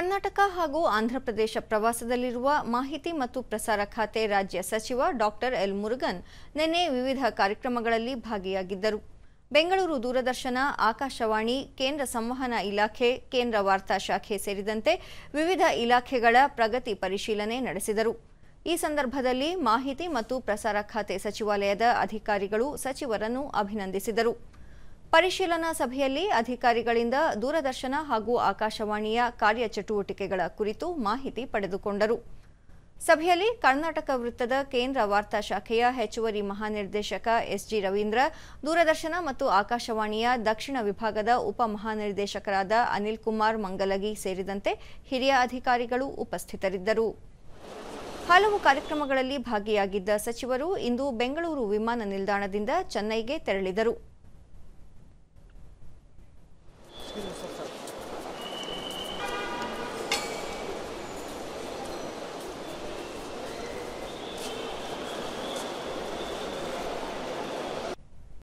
ಕರ್ನಾಟಕ ಹಾಗೂ ಆಂಧ್ರಪ್ರದೇಶ ಪ್ರವಾಸದಲ್ಲಿರುವ ಮಾಹಿತಿ ಮತ್ತು ಪ್ರಸಾರ ಖಾತೆ ರಾಜ್ಯ ಸಚಿವ ಡಾಕ್ಟರ್ ಎಲ್ ಮುರುಗನ್ ನಿನ್ನೆ ವಿವಿಧ ಕಾರ್ಯಕ್ರಮಗಳಲ್ಲಿ ಭಾಗಿಯಾಗಿದ್ದರು ಬೆಂಗಳೂರು ದೂರದರ್ಶನ ಆಕಾಶವಾಣಿ ಕೇಂದ್ರ ಸಂವಹನ ಇಲಾಖೆ ಕೇಂದ್ರ ವಾರ್ತಾ ಶಾಖೆ ಸೇರಿದಂತೆ ವಿವಿಧ ಇಲಾಖೆಗಳ ಪ್ರಗತಿ ಪರಿಶೀಲನೆ ನಡೆಸಿದರು ಈ ಸಂದರ್ಭದಲ್ಲಿ ಮಾಹಿತಿ ಮತ್ತು ಪ್ರಸಾರ ಖಾತೆ ಸಚಿವಾಲಯದ ಅಧಿಕಾರಿಗಳು ಸಚಿವರನ್ನು ಅಭಿನಂದಿಸಿದರು ಪರಿಶೀಲನಾ ಸಭೆಯಲ್ಲಿ ಅಧಿಕಾರಿಗಳಿಂದ ದೂರದರ್ಶನ ಹಾಗೂ ಆಕಾಶವಾಣಿಯ ಕಾರ್ಯಚಟುವಟಿಕೆಗಳ ಕುರಿತು ಮಾಹಿತಿ ಪಡೆದುಕೊಂಡರು ಸಭೆಯಲ್ಲಿ ಕರ್ನಾಟಕ ವೃತ್ತದ ಕೇಂದ್ರ ವಾರ್ತಾ ಶಾಖೆಯ ಹೆಚ್ಚುವರಿ ಮಹಾನಿರ್ದೇಶಕ ಎಸ್ಜಿ ರವೀಂದ್ರ ದೂರದರ್ಶನ ಮತ್ತು ಆಕಾಶವಾಣಿಯ ದಕ್ಷಿಣ ವಿಭಾಗದ ಉಪ ಮಹಾನಿರ್ದೇಶಕರಾದ ಅನಿಲ್ ಕುಮಾರ್ ಮಂಗಲಗಿ ಸೇರಿದಂತೆ ಹಿರಿಯ ಅಧಿಕಾರಿಗಳು ಉಪಸ್ಥಿತರಿದ್ದರು ಹಲವು ಕಾರ್ಯಕ್ರಮಗಳಲ್ಲಿ ಭಾಗಿಯಾಗಿದ್ದ ಸಚಿವರು ಇಂದು ಬೆಂಗಳೂರು ವಿಮಾನ ನಿಲ್ದಾಣದಿಂದ ಚೆನ್ನೈಗೆ ತೆರಳಿದರು